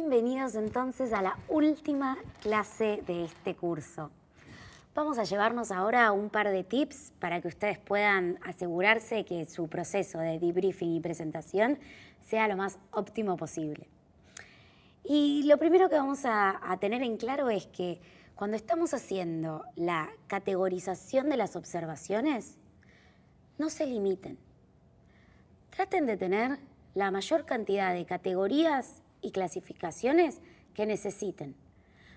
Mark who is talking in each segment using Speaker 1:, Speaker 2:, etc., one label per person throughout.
Speaker 1: bienvenidos entonces a la última clase de este curso. Vamos a llevarnos ahora un par de tips para que ustedes puedan asegurarse que su proceso de debriefing y presentación sea lo más óptimo posible. Y lo primero que vamos a, a tener en claro es que cuando estamos haciendo la categorización de las observaciones, no se limiten. Traten de tener la mayor cantidad de categorías y clasificaciones que necesiten.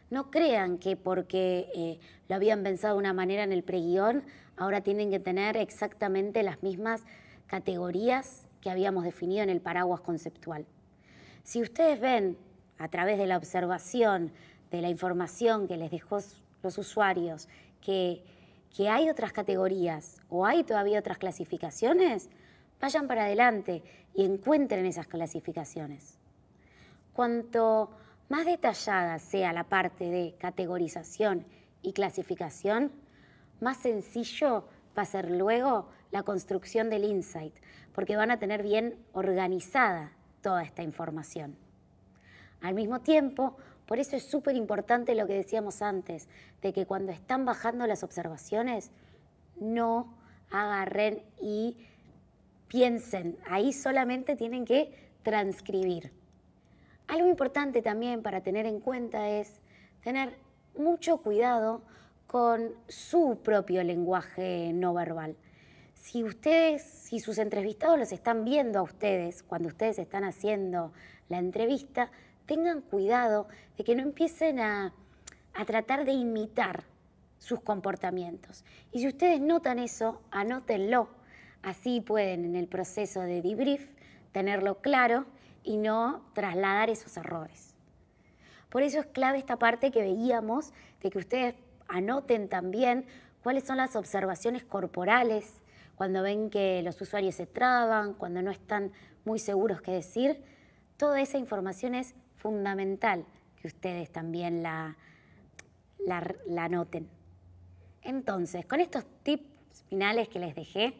Speaker 1: No crean que porque eh, lo habían pensado de una manera en el preguión, ahora tienen que tener exactamente las mismas categorías que habíamos definido en el paraguas conceptual. Si ustedes ven a través de la observación, de la información que les dejó los usuarios, que, que hay otras categorías o hay todavía otras clasificaciones, vayan para adelante y encuentren esas clasificaciones. Cuanto más detallada sea la parte de categorización y clasificación, más sencillo va a ser luego la construcción del insight, porque van a tener bien organizada toda esta información. Al mismo tiempo, por eso es súper importante lo que decíamos antes, de que cuando están bajando las observaciones, no agarren y piensen, ahí solamente tienen que transcribir. Algo importante también para tener en cuenta es tener mucho cuidado con su propio lenguaje no verbal. Si ustedes, si sus entrevistados los están viendo a ustedes cuando ustedes están haciendo la entrevista, tengan cuidado de que no empiecen a, a tratar de imitar sus comportamientos. Y si ustedes notan eso, anótenlo. Así pueden en el proceso de debrief tenerlo claro y no trasladar esos errores. Por eso es clave esta parte que veíamos de que ustedes anoten también cuáles son las observaciones corporales cuando ven que los usuarios se traban, cuando no están muy seguros qué decir. Toda esa información es fundamental que ustedes también la, la, la anoten. Entonces, con estos tips finales que les dejé,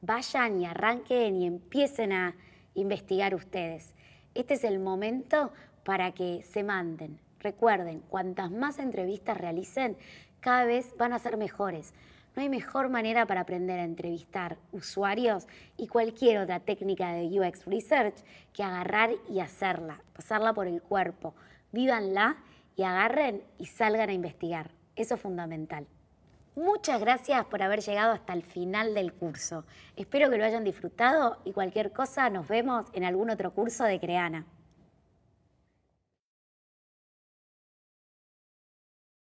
Speaker 1: vayan y arranquen y empiecen a investigar ustedes. Este es el momento para que se manden. Recuerden, cuantas más entrevistas realicen, cada vez van a ser mejores. No hay mejor manera para aprender a entrevistar usuarios y cualquier otra técnica de UX Research que agarrar y hacerla, pasarla por el cuerpo. Vívanla y agarren y salgan a investigar. Eso es fundamental. Muchas gracias por haber llegado hasta el final del curso. Espero que lo hayan disfrutado y cualquier cosa nos vemos en algún otro curso de Creana.